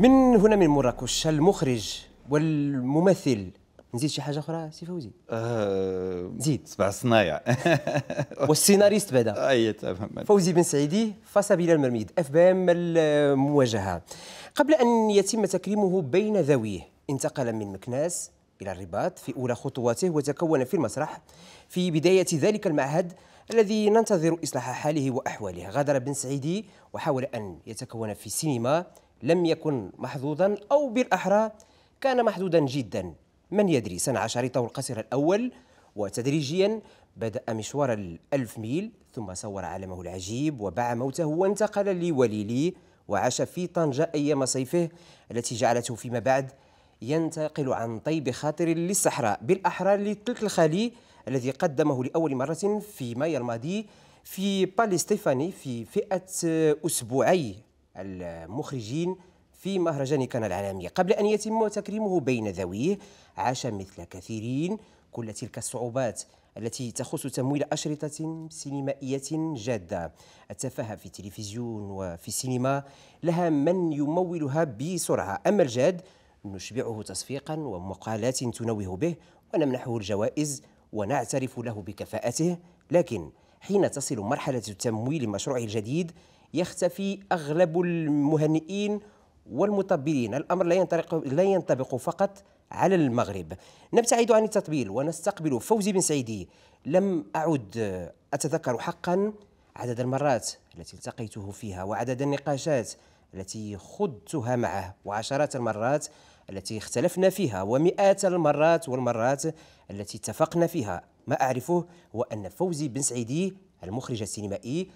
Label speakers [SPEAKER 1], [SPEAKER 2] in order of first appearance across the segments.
[SPEAKER 1] من هنا من مراكش المخرج والممثل نزيد شي حاجه اخرى سي فوزي أه زيد سبع صنايع والسيناريست بدا اي تمام فوزي بن سعيدي فاس المرميد اف بي ام المواجهه قبل ان يتم تكريمه بين ذويه انتقل من مكناس الى الرباط في اولى خطواته وتكون في المسرح في بدايه ذلك المعهد الذي ننتظر اصلاح حاله واحواله غادر بن سعيدي وحاول ان يتكون في السينما لم يكن محظوظا أو بالأحرى كان محدودا جدا من يدري صنع شريطه القصير الأول وتدريجيا بدأ مشوار الألف ميل ثم صور عالمه العجيب وباع موته وانتقل لوليلي وعاش في طنجة أيام صيفه التي جعلته فيما بعد ينتقل عن طيب خاطر للصحراء بالأحرى لتلك الخالي الذي قدمه لأول مرة في مايو الماضي في بالي ستيفاني في فئة أسبوعي المخرجين في مهرجان كان العالمي قبل أن يتم تكريمه بين ذويه عاش مثل كثيرين كل تلك الصعوبات التي تخص تمويل أشرطة سينمائية جادة التفاهة في التلفزيون وفي السينما لها من يمولها بسرعة أما الجاد نشبعه تصفيقا ومقالات تنوه به ونمنحه الجوائز ونعترف له بكفاءته لكن حين تصل مرحلة تمويل مشروعه الجديد يختفي أغلب المهنئين والمطبلين الأمر لا ينطبق, لا ينطبق فقط على المغرب نبتعد عن التطبيل ونستقبل فوزي بن سعيدي لم أعد أتذكر حقا عدد المرات التي التقيته فيها وعدد النقاشات التي خضتها معه وعشرات المرات التي اختلفنا فيها ومئات المرات والمرات التي اتفقنا فيها ما أعرفه هو أن فوزي بن سعيدي المخرج السينمائي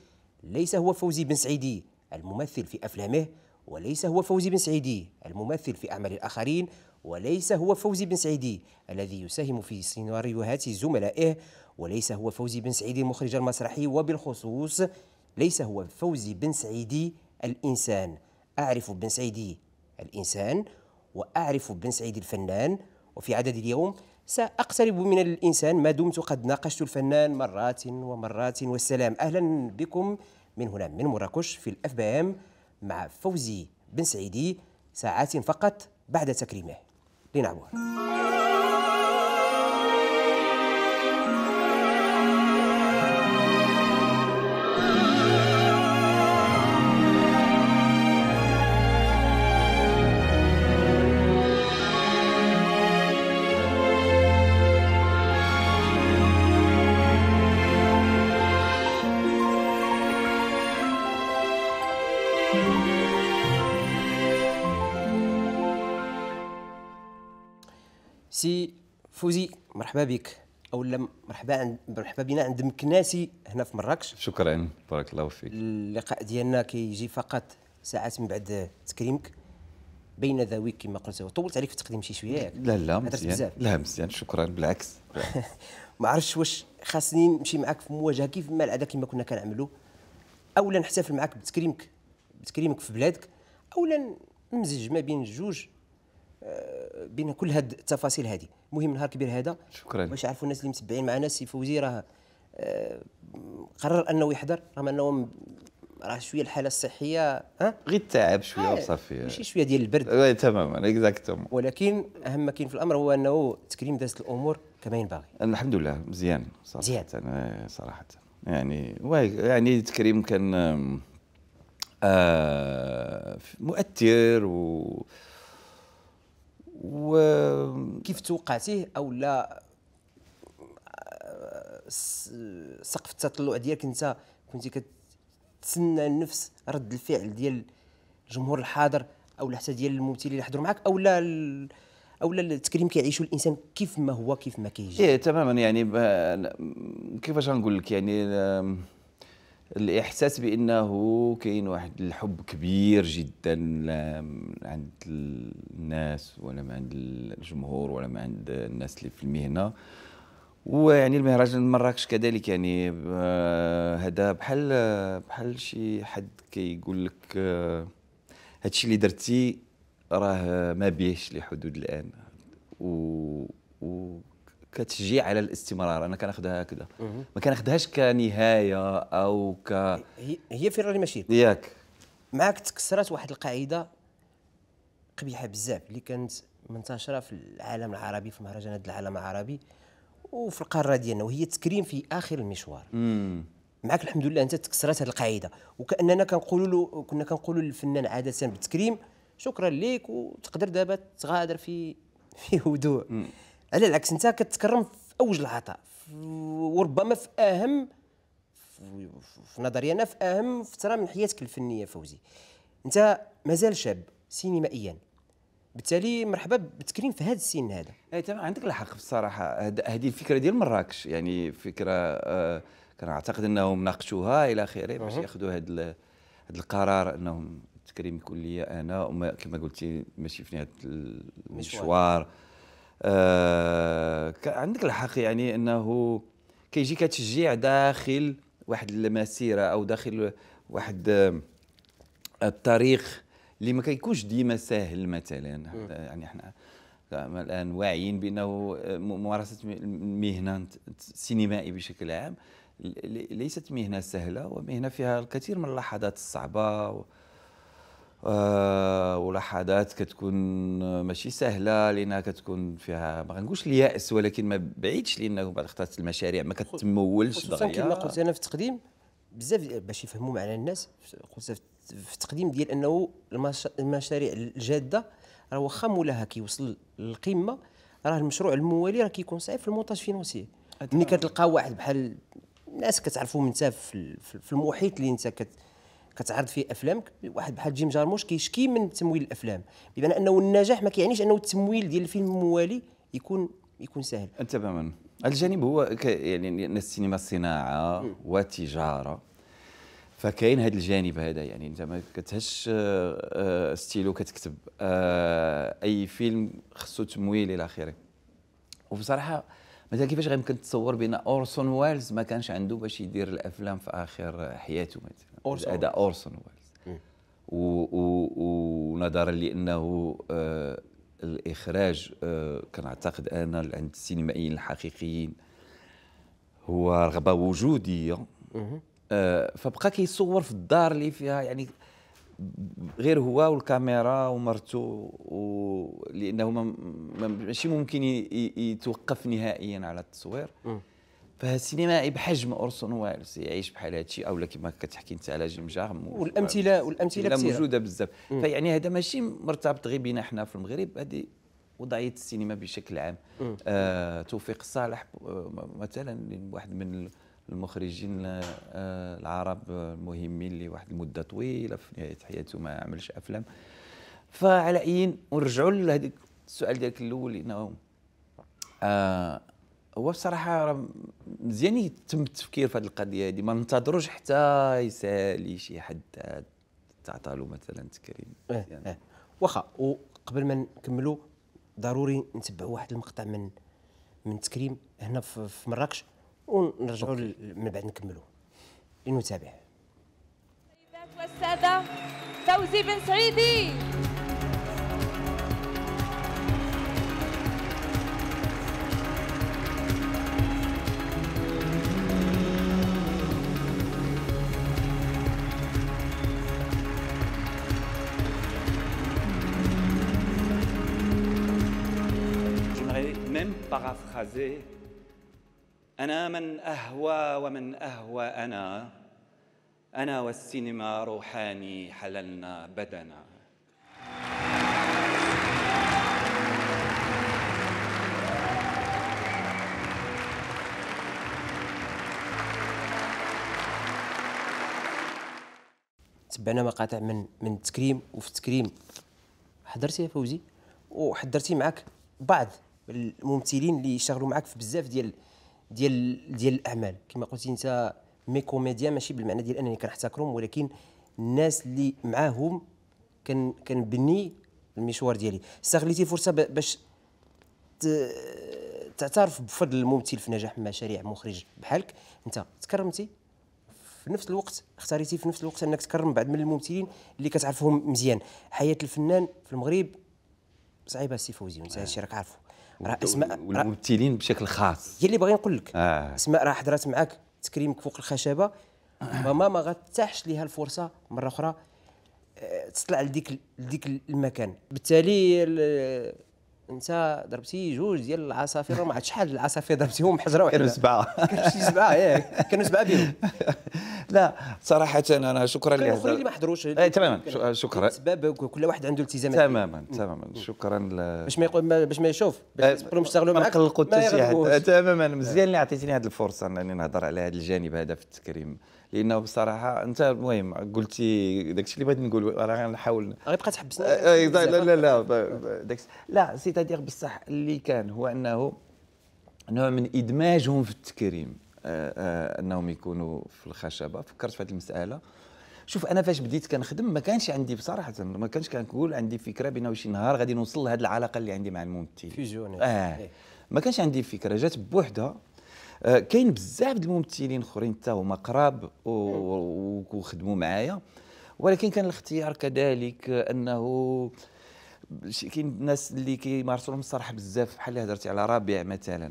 [SPEAKER 1] ليس هو فوزي بن سعيدي الممثل في أفلامه وليس هو فوزي بن سعيدي الممثل في أعمال الآخرين وليس هو فوزي بن سعيدي الذي يساهم في سيناريوهات زملائه وليس هو فوزي بن سعيدي المخرج المسرحي وبالخصوص ليس هو فوزي بن سعيدي الإنسان أعرف بن سعيدي الإنسان وأعرف بن سعيدي الفنان وفي عدد اليوم سأقترب من الإنسان ما دمت قد ناقشت الفنان مرات ومرات والسلام أهلا بكم من هنا من مراكش في الأف بي ام مع فوزي بن سعيدي ساعات فقط بعد تكريمه لنعبر سي فوزي مرحبا بك اولا مرحبا عند مرحبا بنا عند مكناسي هنا في مراكش
[SPEAKER 2] شكرا بارك الله فيك
[SPEAKER 1] اللقاء ديالنا كيجي فقط ساعات من بعد تكريمك بين ذويك كما قلت وطولت عليك في التقديم شي شويه ياك لا لا مزيان
[SPEAKER 2] لا مزيان شكرا
[SPEAKER 1] بالعكس ما عرفتش واش خاصني نمشي معاك في مواجهه كيف ما العاده كما كنا كنعملوا اولا نحتفل معاك بتكريمك بتكريمك في بلادك اولا نمزج ما بين الجوج بين كل هاد التفاصيل هذه المهم نهار كبير هذا شكرا باش يعرفوا الناس اللي متبعين معنا السي فوزي راه آه، قرر انه يحضر رغم انه راه شويه الحاله الصحيه
[SPEAKER 2] ها غير التعب شويه آه، وصافي ماشي شويه ديال البرد آه، تماما اكزاكتوم
[SPEAKER 1] ولكن اهم ما كاين في الامر هو انه تكريم دازت الامور كما ينبغي
[SPEAKER 2] الحمد لله مزيان صراحه مزيان صراحه يعني يعني تكريم كان آه مؤثر
[SPEAKER 1] و وكيف توقعتيه او لا سقف التطلع ديالك انت كنتي كتسنى نفس رد الفعل ديال الجمهور الحاضر او حتى ديال الممثلين اللي حضروا معك او لا او لا التكريم كيعيشوا الانسان كيف ما هو كيف ما كيجي
[SPEAKER 2] ايه تماما يعني كيفاش غنقول لك يعني الاحساس بانه كاين واحد الحب كبير جدا لا عند الناس ولا عند الجمهور ولا عند الناس اللي في المهنه ويعني المهرجان مراكش كذلك يعني آه، هذا بحال بحال شي حد كيقول كي لك آه، هادشي اللي درتي راه ما بيهش لحدود الان و, و كتشجيع على الاستمرار انا كناخذها هكذا ما كناخذهاش كنهايه او
[SPEAKER 1] ك هي فين الرالي ماشي ياك معاك تكسرات واحد القاعده قبيحه بزاف اللي كانت منتشره في العالم العربي في مهرجانات العالم العربي وفي القاره ديالنا وهي التكريم في اخر المشوار مم. معك الحمد لله انت تكسرت هذه القاعده وكاننا كنقولوا له كنا كنقولوا للفنان عاده بالتكريم شكرا لك وتقدر دابا تغادر في في هدوء على العكس انت كتكرم في اوج العطاء وربما في اهم في نظري انا في اهم فتره من حياتك الفنيه فوزي انت مازال شاب سينمائيا بالتالي مرحبا بالتكريم في هذا السن هذا اي تمام عندك الحق بصراحه
[SPEAKER 2] هذه الفكره ديال مراكش يعني فكره كان آه، كنعتقد انهم ناقشوها الى اخره باش ياخذوا هذا هذا القرار انهم التكريم لي انا كما قلتي ماشي في نهايه المشوار آه عندك الحق يعني انه كيجي كتشجيع داخل واحد المسيره او داخل واحد آه، الطريق اللي ما كيكونش ديما ساهل مثلا يعني احنا الان واعيين بانه آه، ممارسه المهنه السينمائي بشكل عام ليست مهنه سهله ومهنه فيها الكثير من اللحظات الصعبه آه، ولحظات كتكون ماشي سهله لانها كتكون فيها ما غنقولش الياس ولكن ما بعيدش لانه بعض الخطرات المشاريع ما كتمولش دغيا كما قلت
[SPEAKER 1] انا في التقديم بزاف باش يفهموا معنا الناس قلت في التقديم ديال انه المشاريع الجاده راه واخا مولاها كيوصل للقمه راه المشروع الموالي راه كيكون صعيب في المونتاج فينونسي ملي كتلقى واحد بحال الناس كتعرفوا انت في المحيط اللي انت كت كتعرض فيه افلامك واحد بحال جيم جارموش كيشكي من تمويل الافلام بمعنى انه النجاح ما كيعنيش انه التمويل ديال الفيلم الموالي يكون يكون سهل
[SPEAKER 2] تماما الجانب هو يعني ان السينما صناعه وتجاره فكاين هذا الجانب هذا يعني انت ما كتهش آه، ستيلو كتكتب آه، اي فيلم خصو تمويل الى اخره وبصراحه مثلا كيفاش غيمكن تصور بان اورسون ويلز ما كانش عنده باش يدير الافلام في اخر حياته مثلا أورسون هذا اورسون ويلز ونظرا لانه آه الاخراج آه كنعتقد انا عند السينمائيين الحقيقيين هو رغبه وجوديه آه فبقى كيصور في الدار اللي فيها يعني غير هو والكاميرا ومرته و... لانه ماشي ممكن يتوقف نهائيا على التصوير فالسينمائي بحجم اورسون ويلز يعيش بحال هادشي او كما كتحكي انت على جيم جارم والامثله والامثله موجوده بزاف فيعني هذا ماشي مرتبط غير بينا حنا في المغرب هذه وضعيه السينما بشكل عام آه توفيق صالح آه، مثلا واحد من المخرجين آه، العرب المهمين لواحد المده طويله في نهايه حياته ما عملش افلام فعلى اين ونرجعوا لهذيك السؤال ديالك الاول انه آه هو بصراحه مزيان يتم التفكير في هذه القضيه هذه ما ننتظروش حتى يسالي شي حد تعطى له مثلا تكريم
[SPEAKER 1] آه يعني. آه. واخا وقبل ما نكملوا ضروري نتبعوا واحد المقطع من من تكريم هنا في مراكش ونرجعوا من بعد نكملوا même السيدات
[SPEAKER 2] والسادة بن سعيدي même paraphraser أنا من أهوى ومن أهوى أنا أنا والسينما روحاني حللنا بدنا
[SPEAKER 1] تبعنا مقاطع من من التكريم وفي التكريم حضرتي يا فوزي وحضرتي معك بعض الممثلين اللي يشتغلوا معك في بزاف ديال ديال ديال الاعمال كما قلتي انت مي كوميديا ماشي بالمعنى ديال انني كنحتكرهم ولكن الناس اللي معاهم كنبني المشوار ديالي استغليتي فرصه باش تعترف بفضل الممثل في نجاح مشاريع مخرج بحالك انت تكرمتي في نفس الوقت اختاريتي في نفس الوقت انك تكرم بعض من الممثلين اللي كتعرفهم مزيان حياه الفنان في المغرب صعيبه السي فوزي وانت آه. هادشي راك عارفه
[SPEAKER 2] راه اسماء والممثلين بشكل خاص
[SPEAKER 1] هي اللي باغي نقول لك آه. اسماء راه حضرات معاك تكريمك فوق الخشبه آه. ماما ما غتتاحش ليها الفرصه مره اخرى آه، تطلع لديك لديك المكان بالتالي انت ضربتي جوج ديال العصافير ما عرفت شحال العصافير ضربتيهم حجره واحده كانوا سبعه كانوا سبعه ياك إيه، كانوا سبعه بهم لا
[SPEAKER 2] صراحه انا شكرا لك اللي ما
[SPEAKER 1] حضروش إيه، تماما
[SPEAKER 2] شكرا اسباب
[SPEAKER 1] كل واحد عنده التزامات
[SPEAKER 2] تماما تماما شكرا باش ما
[SPEAKER 1] يقول باش ما يشوف باش يشتغلوا معك نقلقوا التسياح
[SPEAKER 2] تماما مزيان اللي عطيتني هذه الفرصه انني نهضر على هذا الجانب هذا في التكريم لانه بصراحه انت المهم قلتي الشيء اللي بغيت نقول راه غنحاول غيبقى تحبسنا آه، آه، لا لا لا داك لا سيتادير بصح اللي كان هو انه نوع من ادماجهم في التكريم آه، آه، انهم يكونوا في الخشبه فكرت في هذه المساله شوف انا فاش بديت كنخدم ما كانش عندي بصراحه ما كانش كنقول عندي فكره بانه شي نهار غادي نوصل لهذه العلاقه اللي عندي مع الممثل
[SPEAKER 1] فيجون اه
[SPEAKER 2] إيه. ما كانش عندي فكره جات بوحدها آه كاين بزاف د الممثلين اخرين حتى هما قراب وخدموا معايا ولكن كان الاختيار كذلك انه كاين الناس اللي كيمارسوا المسرح بزاف بحال اللي هضرتي على رابع مثلا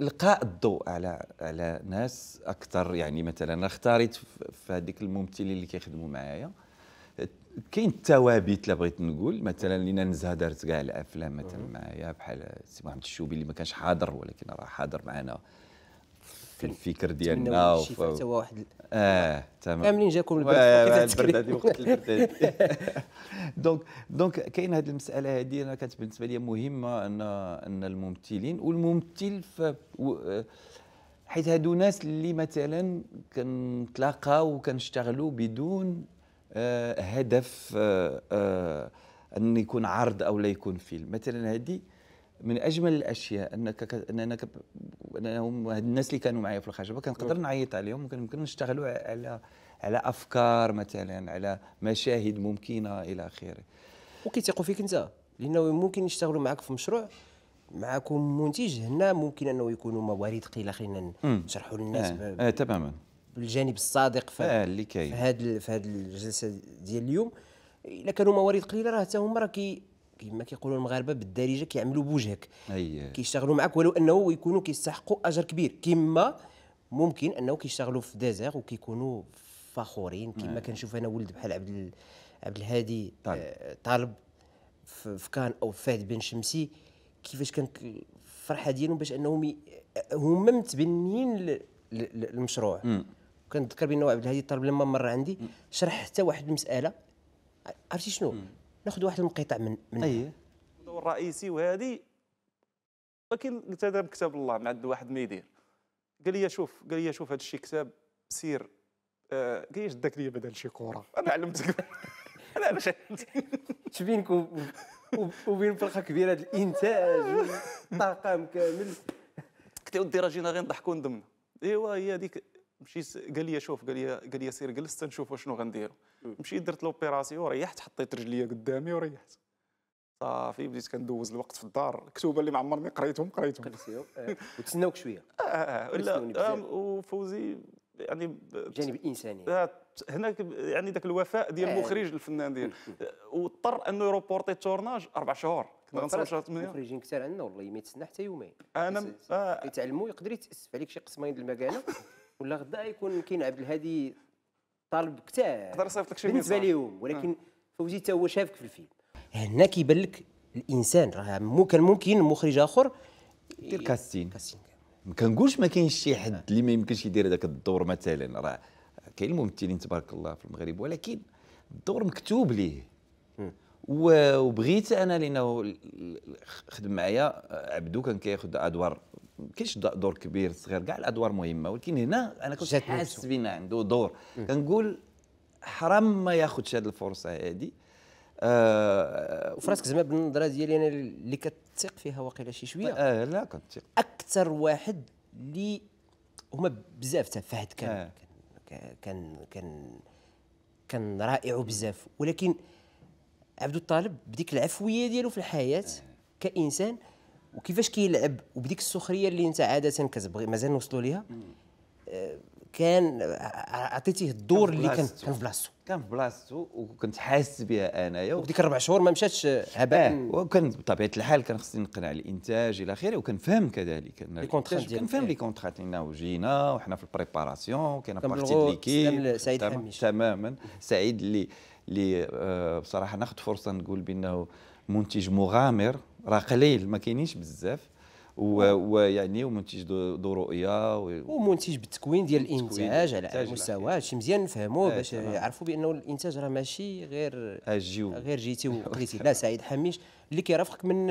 [SPEAKER 2] القاء الضوء على على ناس اكثر يعني مثلا اختاريت في هذيك الممثلين اللي كيخدموا معايا كاين التوابيت لا بغيت نقول مثلا لينا نزهه دارت كاع الافلام مثلا معايا بحال سي محمد الشوبي اللي ما كانش حاضر ولكن راه حاضر معنا في الفكر ديالنا وفي حتى واحد اه تمام كاملين آه، جاكم آه، البرد آه، البرد هذه وقت البرد دونك دونك كاين هذه المساله هذه انا كانت بالنسبه لي مهمه ان ان الممثلين والممثل في حيت هادو ناس اللي مثلا كنتلاقاو وكنشتغلوا بدون هدف ان يكون عرض او لا يكون فيلم مثلا هذه من اجمل الاشياء انك ان انا هاد الناس اللي كانوا معايا في الخشبه كنقدر نعيط عليهم وكان يمكن نشتغلوا على على افكار مثلا على
[SPEAKER 1] مشاهد ممكنه الى اخره وكيثيقوا فيك انت لانه ممكن يشتغلوا معك في مشروع معكم منتج هنا ممكن انه يكونوا موارد قليله خلينا نشرحوا للناس آه. آه تماما بالجانب الصادق في, آه اللي كاين في هذه في هذه الجلسه ديال اليوم الا كانوا موارد قليله راه حتى هما راه كما كيقولوا المغاربه بالدارجه كيعملوا بوجهك أيه. كيشتغلوا معك ولو انه يكونوا كيستحقوا اجر كبير كما ممكن انه كيشتغلوا في ديزير وكيكونوا فخورين كما كنشوف انا ولد بحال عبد عبد الهادي طالب, آه طالب في كان او فهد بن شمسي كيفاش كانت الفرحه ديالهم باش انهم هما متبنيين للمشروع كنتذكر بانه عبد الهادي طالب لما مر عندي شرح حتى واحد المساله عرفتي شنو ناخذ واحد المقطع من من اي
[SPEAKER 2] الدور الرئيسي وهذه ولكن قلت هذا بكتاب الله ما عند واحد ما يدير قال لي شوف
[SPEAKER 1] قال لي شوف هذا الشيء كتاب سير آه، قال لي شدك لي بدل شي كوره انا علمتك انا علاش علمتك بينك وبين فرقه كبيره هذا الانتاج طاقم كامل
[SPEAKER 2] قلت له ودي راجينا غير
[SPEAKER 1] نضحكوا وندمنا ايوا
[SPEAKER 2] هي هذيك مشيت قال لي شوف قال لي قال لي سير جلس تنشوفوا شنو غنديروا مشيت درت لوبيراسيون ريحت حطيت رجليا قدامي وريحت صافي بديت كندوز الوقت في الدار
[SPEAKER 1] الكتوبه اللي ما عمرني قريتهم قريتهم آه، وتسناوك شويه آه،, اه اه لا آه، وفوزي يعني جانب الانساني هنا يعني ذاك الوفاء ديال المخرج الفنان ديال واضطر انه يروبورتي التورناج اربع شهور كنا غنصور شهر مخرجين كثار عندنا والله ما يتسنى حتى يومين انا يتعلموا يقدر يتاسف عليك شي قسمين ديال المكانه ولا غدا يكون كاين عبد الهادي طالب كتاب لك شي بالنسبه ليهم ولكن آه. فوزي حتى هو شافك في الفيلم هنا كيبان لك الانسان راه كان ممكن مخرج اخر دير كاستين كاستين ما كنقولش ما كاينش شي حد اللي ما
[SPEAKER 2] يمكنش يدير هذاك الدور مثلا راه كاين الممثلين تبارك الله في المغرب ولكن الدور مكتوب ليه وبغيت انا لانه خدم معايا عبدو كان كياخذ ادوار كاينش دور كبير صغير كاع الادوار مهمه ولكن هنا انا كنت حاسس بان عنده دور كنقول حرام ما ياخذش هذه
[SPEAKER 1] الفرصه هذه آه وفراسك زعما بالنظره ديالي انا اللي كتثق فيها واقيلا شي شويه آه لا كنتثق اكثر واحد اللي هما بزاف تاع فهد كان آه. كان كان كان, كان رائع بزاف ولكن عبد الطالب بديك العفويه ديالو في الحياه آه. كانسان وكيفاش كيلعب وبديك السخريه اللي انت عاده كتبغي مازال نوصلوا ليها آه، كان عطيتيه الدور اللي كان كان في بلاصتو
[SPEAKER 2] كان في بلاصتو وكنت حاسس بها انايا وديك الربع شهور ما مشاتش هباء آه
[SPEAKER 1] وكان بطبيعه الحال كان خصني
[SPEAKER 2] نقنع الانتاج الى اخره وكنفهم كذلك لي كونترات كنفهم لي كونترات لنا وجينا وحنا في البريباراسيون كان بارتي ليكيب سعيد حميش تماما سعيد اللي اللي آه، بصراحه ناخذ فرصه نقول بانه منتج مغامر راه قليل ما كاينينش بزاف ويعني ومنتج ذو رؤيه
[SPEAKER 1] ومنتج بالتكوين ديال الانتاج على مستوى هادشي مزيان نفهموه آه، باش يعرفوا بانه الانتاج راه ماشي غير اجيو آه، غير جيتي وقريتي لا سعيد حميش اللي كيرافقك من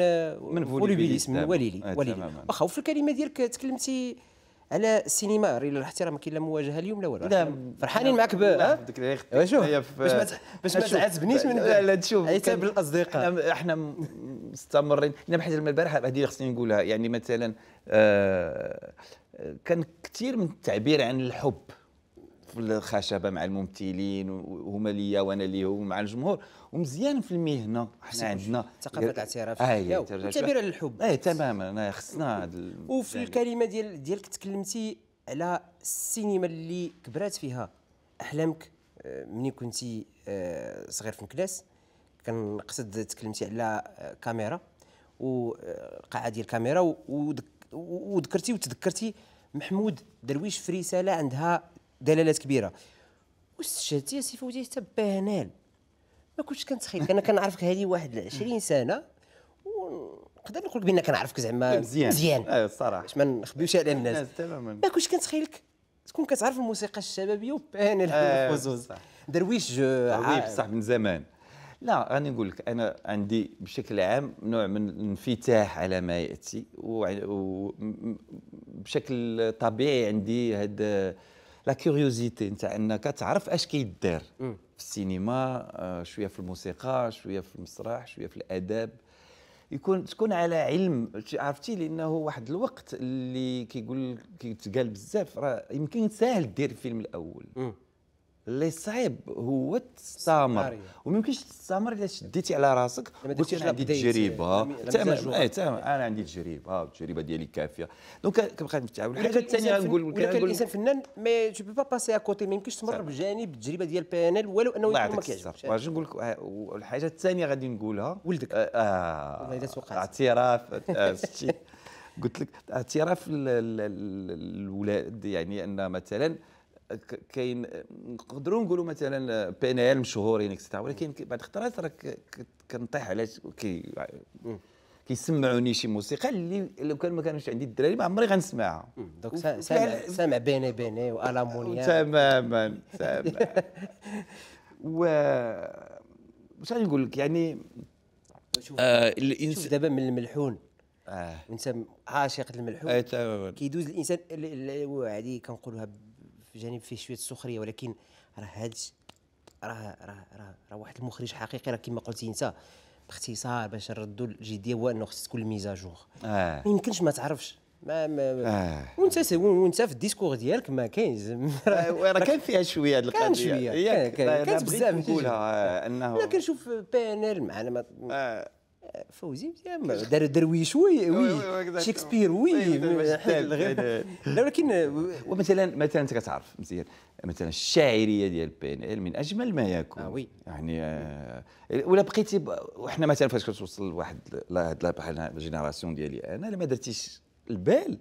[SPEAKER 1] من فوليبيليس آه، من وليلي وليلي واخا في الكلمه ديالك تكلمتي على السينما راه الاحترام كاين لا مواجهه اليوم لا والو فرحانين معك ب شوف باش ما تعاتبنيش من لا لا تشوف عتاب الاصدقاء احنا مستمرين انا بحال
[SPEAKER 2] البارح هذه خصني نقولها يعني مثلا آه, آه، كان كثير من التعبير عن الحب في الخشبه مع الممثلين وهما ليا وانا ليهم مع الجمهور ومزيان في المهنه حنا عندنا ثقافه آه، الاعتراف اه تعبير على الحب اي تماما خصنا
[SPEAKER 1] وفي يعني الكلمه ديال ديالك تكلمتي على السينما اللي كبرات فيها احلامك آه، مني كنتي آه، صغير في مكناس كنقصد تكلمتي على كاميرا وقاعه ديال الكاميرا وذكرتي وتذكرتي محمود درويش في رساله عندها دلالات كبيره واستشهدتي يا سي فوزي حتى بهنال ما كنتش كنتخيل انا كنعرفك هذه واحد 20 سنه ونقدر نقول لك بان كنعرفك زعما مزيان مزيان الصراحه آه، باش ما نخبيوش على الناس آه، تماما ما كنتش كنتخيلك تكون كتعرف الموسيقى الشبابيه وبان الخصوص آه، درويش وي بصح من
[SPEAKER 2] زمان لا راني نقول لك انا عندي بشكل عام نوع من الانفتاح على ما ياتي وبشكل طبيعي عندي هذا لا كيوريوزيتي نتاع انك تعرف اش كيدار في السينما آه، شويه في الموسيقى شويه في المسرح شويه في الاداب يكون تكون على علم عرفتي لانه واحد الوقت اللي كيقول كيتقال بزاف راه يمكن ساهل دير الفيلم الاول اللي صعيب هو تستمر وما يمكنش تستمر الا شديتي على راسك قلتي إيه، انا عندي التجربه اي تمام انا عندي تجربه التجربه ديالي كافيه دونك كنبقى نتعاون الحاجه الثانيه غنقول ولكن الانسان
[SPEAKER 1] فنان ما تو بي با باسي ا كوتي ما يمكنش تمر بجانب التجربه ديال بي ان ال والو انه يكون ما كيعجبكش
[SPEAKER 2] نقول لك آه، والحاجه الثانيه غادي نقولها ولدك اه, آه. اعتراف آه، قلت لك اعتراف الولاد يعني ان مثلا كاين نقدروا نقولوا مثلا بينال مشهور انك تاع ولكن بعد خطرات راك كنطيح على كي كيسمعوني شي موسيقى اللي لو كان ما كانوش عندي الدراري ما عمري غنسمعها دونك سامع سامع بيني
[SPEAKER 1] بيني والامونيا تماما تماما و واش غادي نقول لك يعني شوف آه الانسان شوف دابا من الملحون آه. انسان عاشق الملحون آه كيدوز الانسان هذه كنقولوها جانب فيه شويه السخريه ولكن راه هذا راه راه راه راه واحد المخرج حقيقي راه كما قلتي انت باختصار باش نردوا الجديه هو انه خص تكون الميزاجور آه. ما يمكنش ما تعرفش ما ما آه. وانت وانت في الديسكور ديالك ما كاين آه، راه كان
[SPEAKER 2] فيها شويه هذه القضيه كان شويه كانت بزاف نقولها آه،
[SPEAKER 1] انه انا كنشوف بانل معنا ما آه. فوزي دار درويش وي وي شكسبير وي لا ولكن ومثلا
[SPEAKER 2] مثلا انت كتعرف مزيان مثلا الشاعريه ديال بي ان ال من اجمل ما يكون آه وي يعني آه ولا بقيتي وحنا مثلا فاش كتوصل لواحد لهاد الجينيراسيون ديالي انا لما ما درتيش البال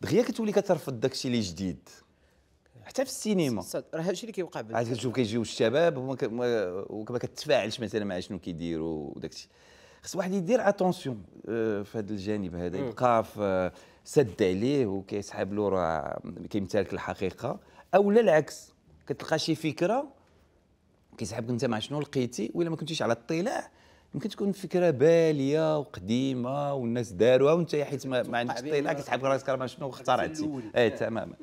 [SPEAKER 2] دغيا كتولي كترفض داكشي اللي جديد حتى في السينما
[SPEAKER 1] راه هادشي اللي كيوقع عاد
[SPEAKER 2] كتشوف كيجيو الشباب وما كتفاعلش مثلا مع شنو كيديروا وداكشي خص واحد يدير اتونسيون آه، في هذا الجانب هذا يبقى في آه، سد عليه وكيسحاب له راه كيمتلك الحقيقه او لا العكس كتلقى شي فكره كيسحبك انت مع شنو لقيتي ولا ما كنتيش على اطلاع يمكن تكون فكره باليه وقديمه والناس داروها وانت حيت ما, عندكش اطلاع كيسحبك راسك راه شنو اخترعتي اي تماما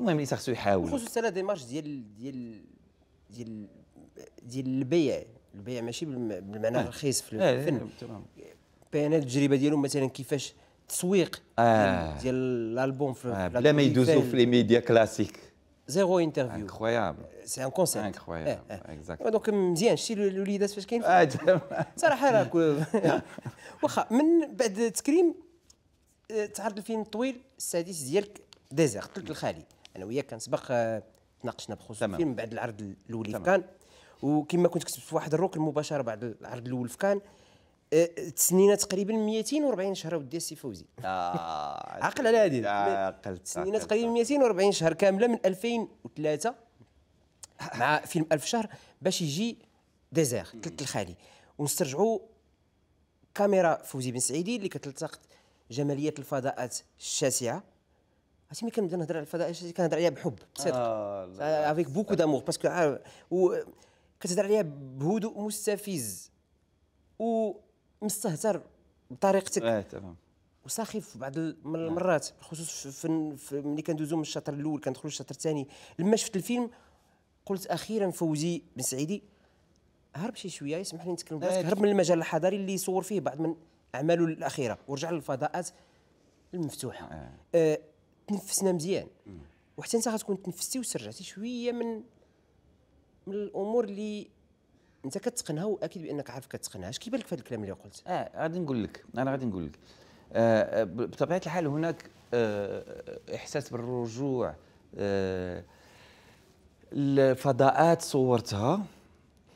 [SPEAKER 2] المهم الانسان خصو يحاول
[SPEAKER 1] خصوصا ديمارش ديال ديال ديال ديال البيع البيع ماشي بالمعنى إيه. الرخيص في إيه، الفن إيه، بيان التجربه ديالهم مثلا كيفاش التسويق آه. ديال الالبوم في آه، بلا ما يدوزو في لي
[SPEAKER 2] ميديا كلاسيك
[SPEAKER 1] زيرو انترفيو
[SPEAKER 2] انكرويابل سي ان كونسيبت انكرويابل اكزاكت
[SPEAKER 1] دونك مزيان شتي الوليدات فاش كاين صراحه راك واخا من بعد تكريم تعرض الفيلم الطويل السادس ديالك ديزير قلت الخالي انا وياك كنسبق تناقشنا بخصوص الفيلم بعد العرض الاولي كان وكما كنت كتبت في واحد الروك المباشره بعد العرض الاول في كان أه، تسنينا تقريبا 240 شهر ودي السي فوزي آه عقل على هذه عقل تسنينا تقريبا 240 شهر كامله من 2003 مع فيلم ألف شهر باش يجي ديزير قلت الخالي ونسترجعوا كاميرا فوزي بن سعيدي اللي كتلتقط جماليه الفضاءات الشاسعه عرفتي ملي كنبدا نهضر على الفضاء الشاسع كنهضر عليها بحب بصدق افيك بوكو دامور باسكو كتهضر عليها بهدوء مستفز ومستهتر بطريقتك اه تمام وسخيف بعض نعم. المرات بالخصوص ملي كندوزو من الشطر الاول كندخلو للشطر الثاني لما شفت الفيلم قلت اخيرا فوزي بن سعيدي هرب شي شويه يسمح لي نتكلم بلاصتك إيه، هرب من المجال الحضاري اللي صور فيه بعض من اعماله الاخيره ورجع للفضاءات المفتوحه آه. آه تنفسنا مزيان وحتى انت غتكون تنفستي وسرجعتي شويه من من الامور اللي انت كتقنها واكيد بانك عارف كتقنها اش كيبان لك في هذا الكلام اللي قلت اه غادي نقول لك انا غادي نقول لك آه, آه، بطبيعه الحال هناك آه احساس بالرجوع
[SPEAKER 2] آه الفضاءات صورتها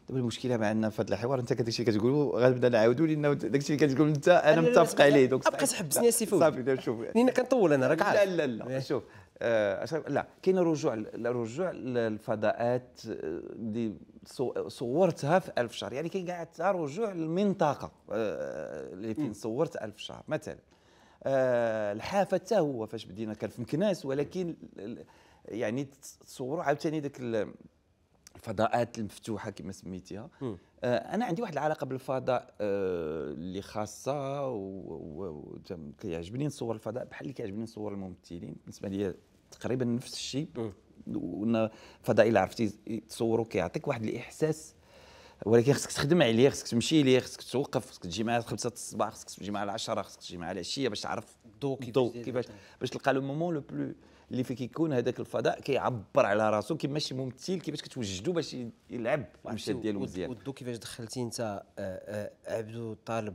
[SPEAKER 2] دابا المشكله معنا في هذا الحوار انت كتقول شي كتقول غنبدا نعاودوا لان داك الشيء اللي كتقول انت انا متفق عليه دونك ابقى تحبسني سي فوزي صافي شوف لان كنطول انا راك عارف لا لا لا إيه. شوف آه، لا كاين رجوع رجوع للفضاءات آه، اللي صورتها في ألف شهر يعني كاين قاعد رجوع للمنطقه آه، اللي فين صورت ألف شهر مثلا الحافه حتى هو فاش بدينا كان في مكناس ولكن يعني تصوروا عاوتاني ديك الفضاءات المفتوحه كما سميتيها آه، انا عندي واحد العلاقه بالفضاء آه، اللي خاصه وكيعجبني نصور الفضاء بحال اللي كيعجبني نصور الممثلين بالنسبه لي تقريبا نفس الشيء الفضاء الا عرفتي تصوروا كيعطيك واحد الاحساس ولكن خصك تخدم عليه خصك تمشي ليه خصك توقف خصك تجي مع خمسة الصباح خصك تجي مع العشرة خصك تجي مع العشية باش تعرف الضوء كيفاش باش تلقى لو مومون لو بلو اللي في كيكون
[SPEAKER 1] هذاك الفضاء كيعبر على راسو كيمشي ممثل كيفاش كتوجدو باش يلعب المشهد ديالو مزيان ودو كيفاش دخلتي انت آه، آه، عبدو طالب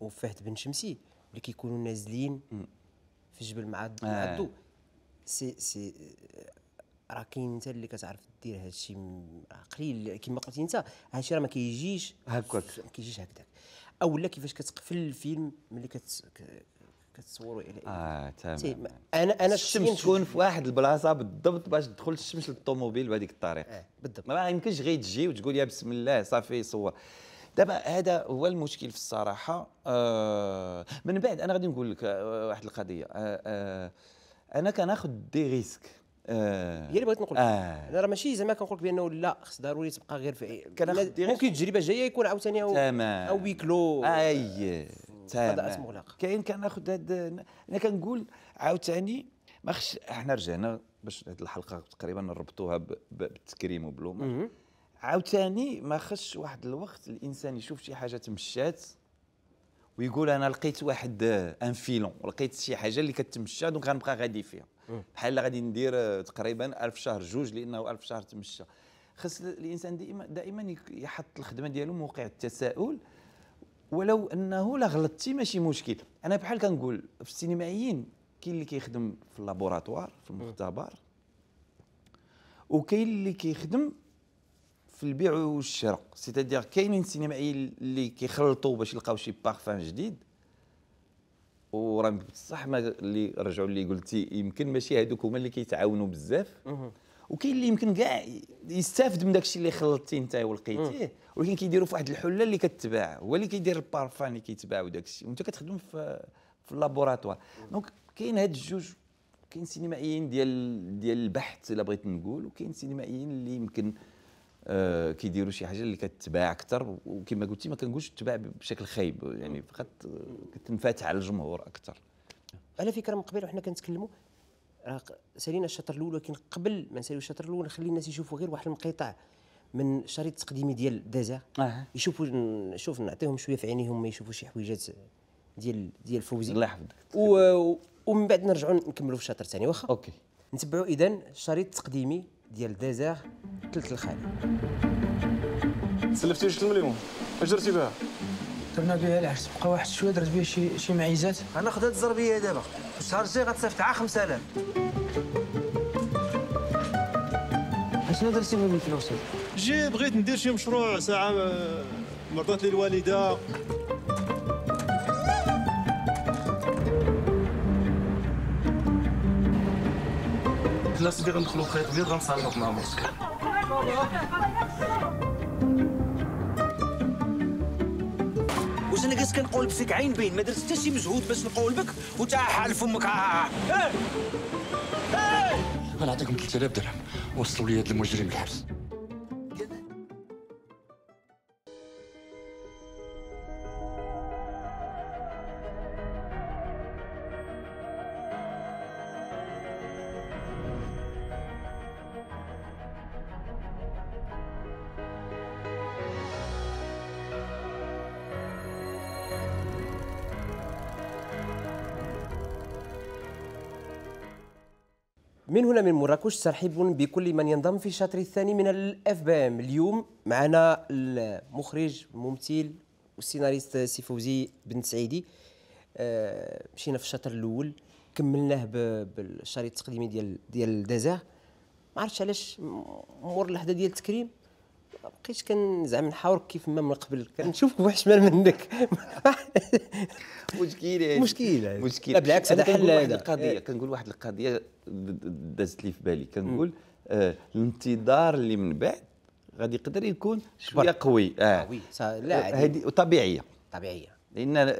[SPEAKER 1] وفهد بن شمسي اللي كيكونوا نازلين في الجبل مع آه. عبدو سي سي راه كاين انت اللي كتعرف دير هذا الشيء قليل كما قلتي انت هذا الشيء راه ما كيجيش هكاك ما كيجيش هكذاك اولا كيفاش كتقفل الفيلم ملي كت كتصوروا الى اه
[SPEAKER 2] تمام طيب، انا انا الشمس تكون في
[SPEAKER 1] واحد البلاصه
[SPEAKER 2] بالضبط باش تدخل الشمس للطوموبيل بهذيك الطريقه آه بالضبط ما يمكنش غير تجي وتقول يا بسم الله صافي صور دابا هذا هو المشكل في الصراحه آه
[SPEAKER 1] من بعد انا غادي نقول لك آه، واحد القضيه آه آه انا كناخذ دي ريسك آه هي اللي بغيت نقول آه انا راه ماشي زعما كنقول لك بانه لا خص ضروري تبقى غير في ممكن التجربه جايه يكون عاوتاني او تمام او
[SPEAKER 2] ويكلو اي بدات مغلقه كاين كناخذ هاد انا كنقول عاوتاني ما خش احنا رجعنا باش هاد الحلقه تقريبا نربطوها بالتكريم وبالومر عاوتاني ما خش واحد الوقت الانسان يشوف شي حاجه تمشات ويقول انا لقيت واحد ان فيلون لقيت شي حاجه اللي كتمشى دونك غنبقى غادي فيها بحال غادي ندير تقريبا 1000 شهر جوج لانه 1000 شهر تمشى خص الانسان دائما دائما يحط الخدمه ديالو موقع التساؤل ولو انه لا غلطتي ماشي مشكل انا بحال كنقول في السينمائيين كاين اللي كيخدم في اللابوراتوار في المختبر وكاين اللي كيخدم في البيع والشراء سيتادير كاينين سينمائيين اللي كيخلطوا باش يلقاو شي بارفان جديد وراه بصح ما اللي رجعوا اللي قلتي يمكن ماشي هذوك هما اللي كيتعاونوا بزاف وكاين اللي يمكن كاع يستافد من داكشي اللي خلطتي انت ولقيتيه ولكن كيديروا في واحد الحله اللي كتباع هو اللي كيدير البارفان اللي كيتباع وداكشي وانت كتخدم في في اللابوراتوار دونك كاين هاد الجوج كاين سينمائيين ديال ديال البحث الا بغيت نقول وكاين سينمائيين اللي يمكن آه كيديروا شي حاجه اللي كتباع اكثر وكما قلتي ما كنقولش تباع بشكل خايب يعني فقط كتنفتح على الجمهور اكثر
[SPEAKER 1] على فكره من قبل وحنا كنتكلموا راه سالينا الشطر الاول ولكن قبل ما نسالو الشطر الاول نخلي الناس يشوفوا غير واحد المقطع من الشريط التقديمي ديال الدازا آه. يشوفوا شوف نعطيهم شويه في عينيهم ما يشوفوا شي حويجات ديال ديال فوزي الله يحفظك و... ومن بعد نرجعوا نكملوا في الشطر الثاني واخا اوكي نتبعوا اذا الشريط التقديمي ديال دازاغ ثلث الخالي سلفتي 3 المليون
[SPEAKER 2] اش درتي بها درنا
[SPEAKER 1] بها العرس بقى واحد شويه درت به شي شي معيزات انا خدات الزربيه دابا الشهر الجاي غتصيفط عا 5000 اشنو درتي بهم الفلوس جي بغيت ندير شي مشروع ساعه آه، مرضات لي الوالده لا سيدي غندخلو خيط بيض غنصالحو مع مرتك حيت انا جالس كنقلب فيك عين بين ما درت حتى شي مجهود باش بك وتاع حال فمك ها
[SPEAKER 2] ها غنعطيكم 3000 درهم وصلوا لي هذا المجرم الحبس
[SPEAKER 1] هنا من مراكش ترحب بكل من ينضم في الشطر الثاني من الاف بي ام اليوم معنا المخرج الممثل والسيناريست سي فوزي بن سعيدي آه، مشينا في الشطر الاول كملناه بالشريط التقديمي ديال ديال دازا ما عرفتش علاش مور اللحظه ديال التكريم بقيتش كان زعما نحاورك كيف ما من قبل كنشوفك بوحش مال منك مشكله
[SPEAKER 2] مشكله مشكله بالعكس هذا حل هذا القضيه كنقول واحد القضيه دازت لي في بالي كنقول آه، الانتظار اللي من بعد غادي يقدر يكون شويه قوي اه قوي لا هذه آه، طبيعيه طبيعيه لان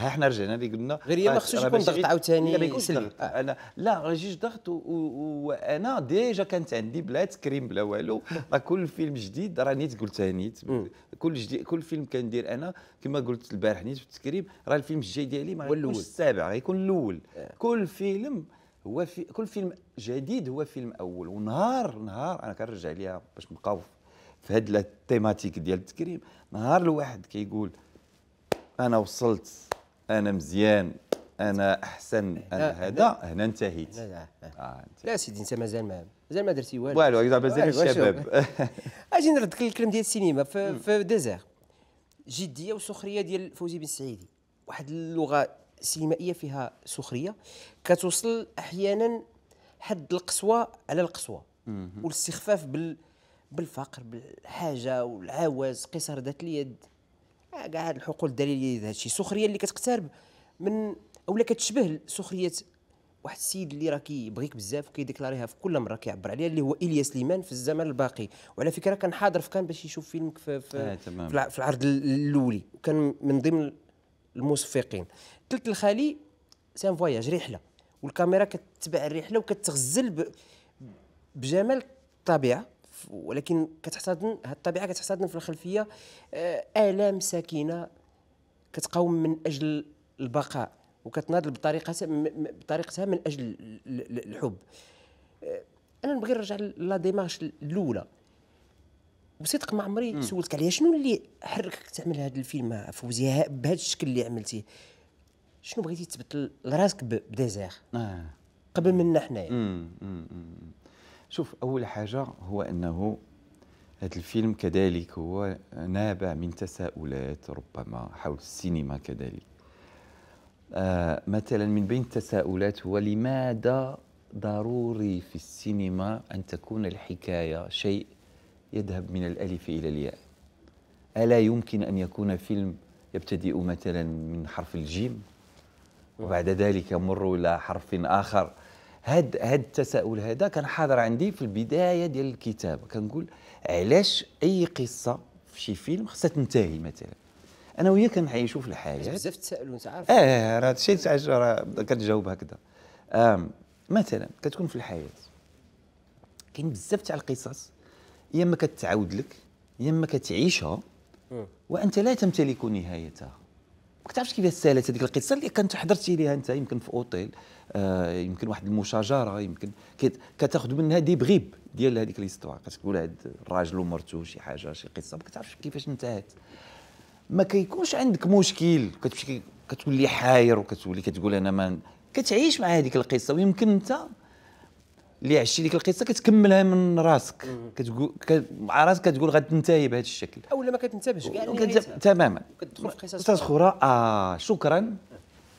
[SPEAKER 2] ها حنا رجعنا اللي قلنا غير ما آه، خصوش يكون ضغط عاوتاني ما يكونش ضغط انا لا غيجيش ضغط وانا ديجا كانت عندي بلا تكريم بلا والو راه كل فيلم جديد راه نيت قلت نيت كل جديد كل فيلم كندير انا كما قلت البارح نيت في التكريم راه الفيلم الجاي ديالي ما غيكونش السابع غيكون الاول آه. كل فيلم هو في كل فيلم جديد هو فيلم اول ونهار نهار انا كنرجع ليها باش نبقاو في هاد التيماتيك ديال التكريم نهار الواحد كيقول انا وصلت انا مزيان انا احسن انا هذا هنا انتهيت لا لا آه، لا سيدي انت
[SPEAKER 1] مازال ما مازال ما درتي والو والو اذا مازال الشباب اجي نردك الكلام ديال السينما في, في ديزير جديه وسخريه ديال فوزي بن سعيدي واحد اللغه سينمائيه فيها سخريه كتوصل احيانا حد القسوه على القسوه والاستخفاف بال بالفقر بالحاجه والعواز قصر ذات اليد كاع هاد الحقول الدليليه هادشي السخريه اللي كتقترب من اولا كتشبه سخريه واحد السيد اللي راه كيبغيك بزاف وكيديكلاريها في كل مره كيعبر عليها اللي هو الياس سليمان في الزمن الباقي وعلى فكره كان حاضر في كان باش يشوف فيلمك في في, آه في العرض الاولي وكان من ضمن المصفقين الثلث الخالي سان فواياج رحله والكاميرا كتتبع الرحله وكتغزل بجمال الطبيعه ولكن كتحتضن الطبيعه كتحتضن في الخلفيه آه، الام ساكنه كتقاوم من اجل البقاء وكتناضل بطريقتها بطريقتها من اجل الحب آه، انا نبغي نرجع لا ديمارش الاولى بصدق ما عمري سولتك عليها شنو اللي حركك تعمل هذا الفيلم فوزي بهذا الشكل اللي عملتيه شنو بغيتي تثبت لراسك بديزير آه. قبل منا حنايا
[SPEAKER 2] شوف أول حاجة هو أنه هذا الفيلم كذلك هو نابع من تساؤلات ربما حول السينما كذلك آه مثلا من بين التساؤلات هو لماذا ضروري في السينما أن تكون الحكاية شيء يذهب من الألف إلى الياء ألا يمكن أن يكون فيلم يبتدئ مثلا من حرف الجيم وبعد ذلك يمر إلى حرف آخر هاد هاد التساؤل هذا كان حاضر عندي في البدايه ديال الكتابه كنقول علاش اي قصه في شي فيلم خصها تنتهي مثلا انا وياه كنعيشوا في الحياه
[SPEAKER 1] بزاف تسالوا انت عارف اه, آه،
[SPEAKER 2] راه هادشي راه كتجاوب هكذا مثلا كتكون في الحياه كاين بزاف تاع القصص يا اما كتعاود لك يا اما كتعيشها وانت لا تمتلك نهايتها ما كتعرفش كيفاش سالت هذيك القصه اللي كنت حضرتي ليها انت يمكن في اوتيل آه يمكن واحد المشاجره يمكن كتاخذ منها دي بغيب ديال هذيك ليستوار كتقول هاد الراجل ومرته شي حاجه شي قصه ما كتعرفش كيفاش انتهت ما كيكونش عندك مشكل كتمشي كتولي حاير وكتولي كتقول انا ما كتعيش مع هذيك القصه ويمكن انت اللي عشتي ديك القصه كتكملها من راسك كتقول مع راسك كتقول غتنتهي بهذا الشكل
[SPEAKER 1] اولا ما كتنتبهش كاع تماما كتدخل في قصص
[SPEAKER 2] اخرى اه شكرا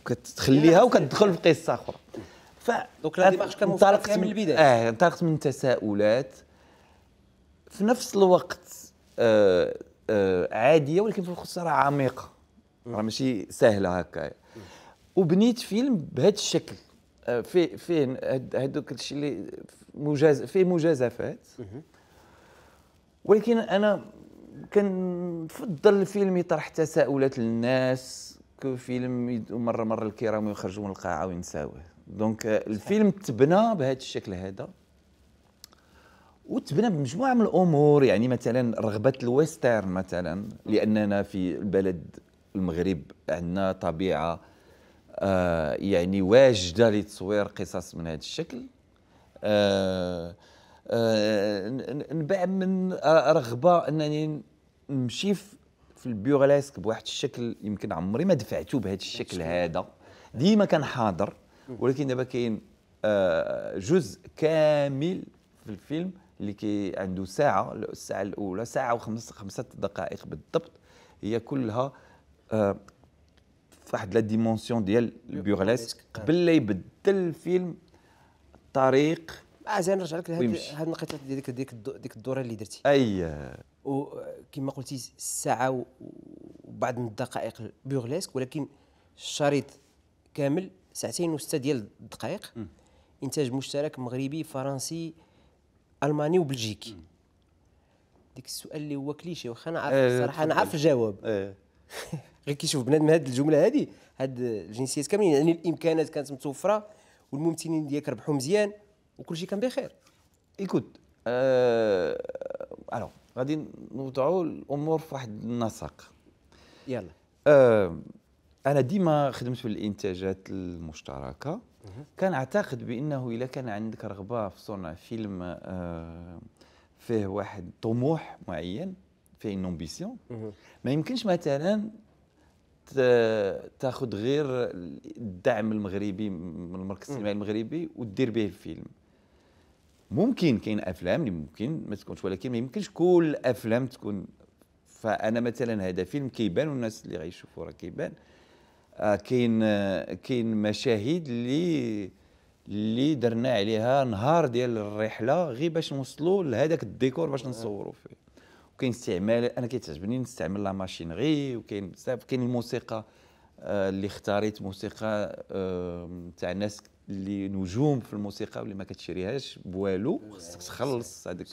[SPEAKER 2] كتخليها وكتدخل في قصه اخرى
[SPEAKER 1] ف دونك لا ديمارش كان انطلقت من البدايه
[SPEAKER 2] اه انطلقت من تساؤلات في نفس الوقت آه آه عاديه ولكن في الخصوص راه عميقه راه ماشي سهله هكا وبنيت فيلم بهذا الشكل آه، في فيه هذوك الشيء اللي مجاز فيه مجازفات ولكن انا كنفضل الفيلم يطرح تساؤلات للناس كفيلم مره مره الكرام يخرجوا من القاعه وينساوه دونك آه، الفيلم تبنى بهذا الشكل هذا وتبنى بمجموعه من الامور يعني مثلا رغبه الويسترن مثلا لاننا في البلد المغرب عندنا طبيعه آه، يعني واجده لتصوير قصص من هذا الشكل آه، آه، نبع من رغبه انني نمشي في البيوغلاسك بواحد الشكل يمكن عمري ما دفعته بهذا الشكل هذا ديما كان حاضر ولكن دابا كاين جزء كامل في الفيلم اللي كي عنده ساعه الساعه الاولى ساعه وخمس خمسه دقائق بالضبط هي كلها واحد لا ديمونسيون ديال البيغليسك قبل لا يبدل الفيلم الطريق
[SPEAKER 1] اه زين نرجع لك هاد النقطه ديال ديك ديك الدوره اللي درتي اي وكما قلتي الساعه وبعض من الدقائق البيغليسك ولكن الشريط كامل ساعتين وسته ديال الدقائق انتاج مشترك مغربي فرنسي الماني وبلجيكي ديك السؤال اللي هو كليشي واخا انا عارف آه، الصراحه انا عارف الجواب آه. غير كيشوف بنادم هاد الجمله هذه هاد الجنسيات كاملين يعني الامكانات كانت متوفره والممثلين ديالك ربحوا مزيان وكل شيء كان بخير
[SPEAKER 2] ايكوت أه... الو غادي نوضعوا الامور في واحد النسق يلا أه... انا ديما خدمت في الانتاجات المشتركه كان اعتقد بانه اذا كان عندك رغبه في صنع فيلم أه... فيه واحد طموح معين فيه اون ما يمكنش مثلا تاخذ غير الدعم المغربي من المركز السينمائي المغربي ودير به فيلم ممكن كاين افلام اللي ممكن ما تكونش ولكن ما يمكنش كل الافلام تكون فانا مثلا هذا فيلم كيبان والناس اللي غيشوفوا راه كيبان آه، كاين آه، كاين مشاهد اللي اللي درنا عليها نهار ديال الرحله غير باش نوصلوا لهذاك الديكور باش نصوروا فيه وكاين استعمال انا كيتعجبني نستعمل لا ماشينري وكاين بزاف كاين الموسيقى آه، اللي اختاريت موسيقى تاع ناس اللي نجوم في الموسيقى واللي ما كتشريهاش بوالو خصك تخلص هذاك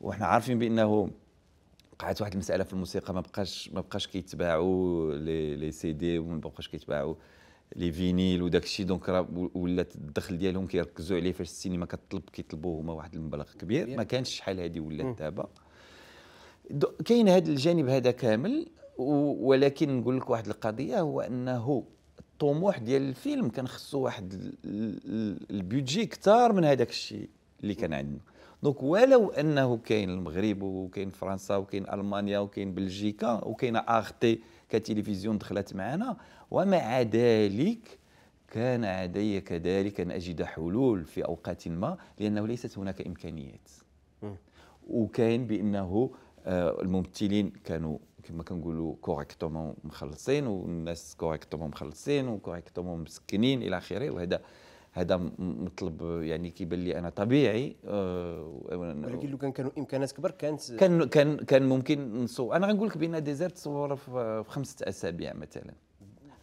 [SPEAKER 2] وحنا عارفين بانه وقعت واحد المساله في الموسيقى ما بقاش ما بقاش كيتباعوا لي لي سي دي وما بقاش كيتباعوا لي فينيل وداك الشيء دونك ولات الدخل ديالهم كيركزوا عليه فاش السينما كطلب كيطلبوه هما واحد المبلغ كبير ما كانش شحال هذه ولات دابا كاين هذا الجانب هذا كامل ولكن نقول لك واحد القضيه هو انه الطموح ديال الفيلم كان خصو واحد البيدجي كثار من هذاك الشيء اللي كان عندنا دونك ولو انه كاين المغرب وكاين فرنسا وكاين المانيا وكاين بلجيكا وكاين اغتي كتلفزيون دخلت معنا ومع ذلك كان عدي كذلك ان اجد حلول في اوقات ما لانه ليست هناك امكانيات وكان بانه آه، الممثلين كانوا كما كنقولوا كوريكتومون مخلصين والناس كوريكتومون مخلصين وكوريكتومون مسكنين الى اخره وهذا هذا مطلب يعني كيبان لي انا طبيعي آه، ولكن
[SPEAKER 1] لو كان كانوا امكانات كبر كانت كان
[SPEAKER 2] كان كان ممكن نصور انا غنقول لك بان ديزير تصور في خمسه اسابيع مثلا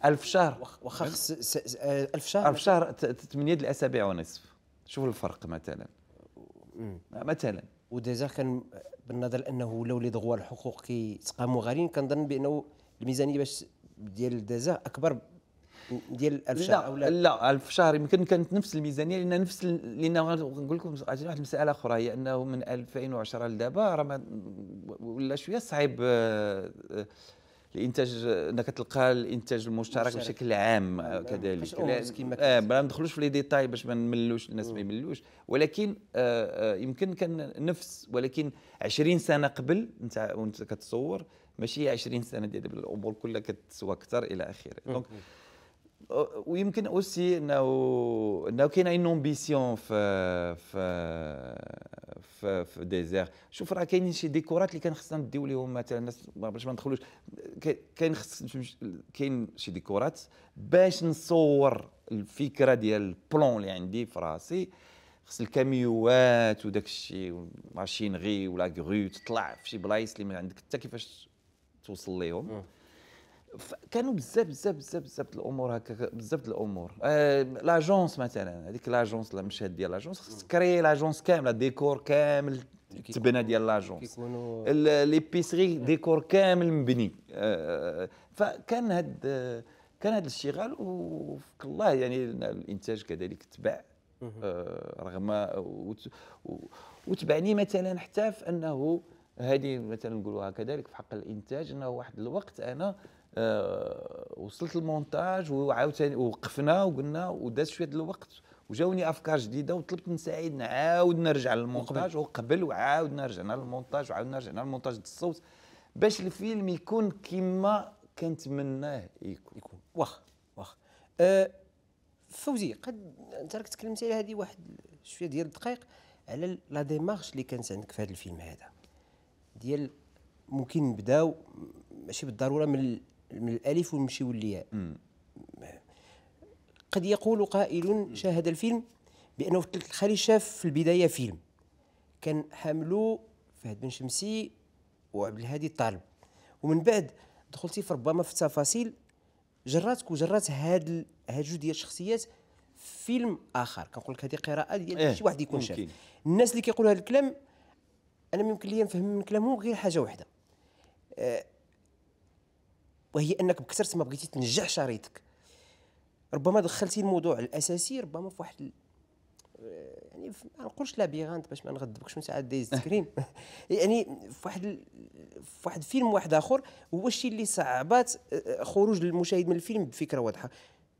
[SPEAKER 2] ألف شهر
[SPEAKER 1] واخا ألف شهر ألف شهر ثمانية الأسابيع ونصف شوف الفرق مثلا مثلا وديزير كان بالنظر انه لو لي دغوا الحقوق تقاموا غاليين كنظن بانه الميزانيه باش ديال دازا اكبر ديال 1000 شهر او لا لا 1000 شهر يمكن كانت نفس الميزانيه لان نفس لان
[SPEAKER 2] نقول لكم واحد المساله اخرى هي انه من 2010 لدابا راه ولا شويه صعيب آه, آه، الانتاج انك تلقى الانتاج المشترك بشكل عام كذلك لا آه، ما ندخلوش في لي ديتاي باش ما نملوش الناس ما يملوش ولكن آه،, آه يمكن كان نفس ولكن 20 سنه قبل انت وانت كتصور ماشي 20 سنه ديال الامور كلها كتسوى اكثر الى اخره دونك أه، ويمكن اوسي انه انه كاين اون امبيسيون في في في, في ديزير شوف راه كاينين شي ديكورات اللي كان خصنا نديو لهم مثلا الناس باش ما ندخلوش كاين خص كاين شي ديكورات باش نصور الفكره ديال البلون اللي عندي في راسي خص الكاميوات وداك الشيء ماشينغي ولا كرو تطلع في شي بلايص اللي ما عندك حتى كيفاش توصل ليهم أه. كانوا بزاف بزاف بزاف بزاف الامور هكا بزاف الامور آه لاجونس مثلا هذيك لاجونس المشهد ديال لاجونس خصك تكري لاجونس كامله ديكور كامل تبنى ديال لاجونس ليبيسري آه. ديكور كامل مبني آه فكان هاد كان هذا الاشتغال وفك الله يعني الانتاج كذلك تبع آه رغم وتبعني مثلا حتى في انه هذه مثلا نقولوها كذلك في حق الانتاج انه واحد الوقت انا آه، وصلت المونتاج وعاوتاني وقفنا وقلنا وداز شويه الوقت وجاوني افكار جديده وطلبت من سعيد نعاود نرجع للمونتاج وقبل وعاودنا رجعنا للمونتاج وعاودنا رجعنا للمونتاج الصوت
[SPEAKER 1] باش الفيلم يكون كما كنتمناه يكون يكون واخ واخ أه فوزي قد انت راك تكلمتي على هذه واحد شويه ديال الدقائق على لا ديمارش اللي كانت عندك في هذا الفيلم هذا ديال ممكن نبداو ماشي بالضروره من من الالف ونمشيو للياء قد يقول قائل شاهد الفيلم بانه في تلك الخليج شاف في البدايه فيلم كان حاملو فهد بن شمسي وعبد الهادي الطالب ومن بعد دخلتي في ربما في تفاصيل جراتك وجرات هاد هاد جوج ديال الشخصيات فيلم اخر كنقول لك هذه قراءه ديال إيه شي واحد يكون شاف الناس اللي كيقولوا هذا الكلام انا ممكن لي نفهم من كلامهم غير حاجه واحده آه وهي انك بكثرت ما بغيتي تنجح شريطك ربما دخلتي الموضوع الاساسي ربما في واحد آه، يعني ما نقولش لابيغانت باش ما نغضبكش وانت عاد دايز كريم يعني في واحد في واحد فيلم واحد اخر هو الشيء اللي صعبات آه، آه، خروج المشاهد من الفيلم بفكره واضحه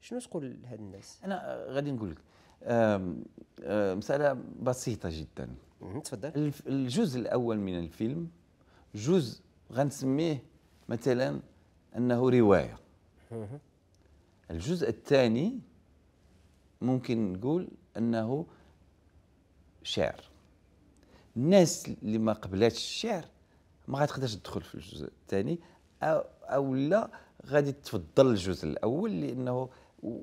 [SPEAKER 1] شنو تقول لهاد الناس
[SPEAKER 2] انا غادي نقول لك مساله بسيطه جدا تفضل الجزء الاول من الفيلم جزء غنسميه مثلا أنه رواية الجزء الثاني ممكن نقول أنه شعر الناس اللي ما قبلاتش الشعر ما غتقدرش تدخل في الجزء الثاني أو, أو لا غادي تفضل الجزء الأول لأنه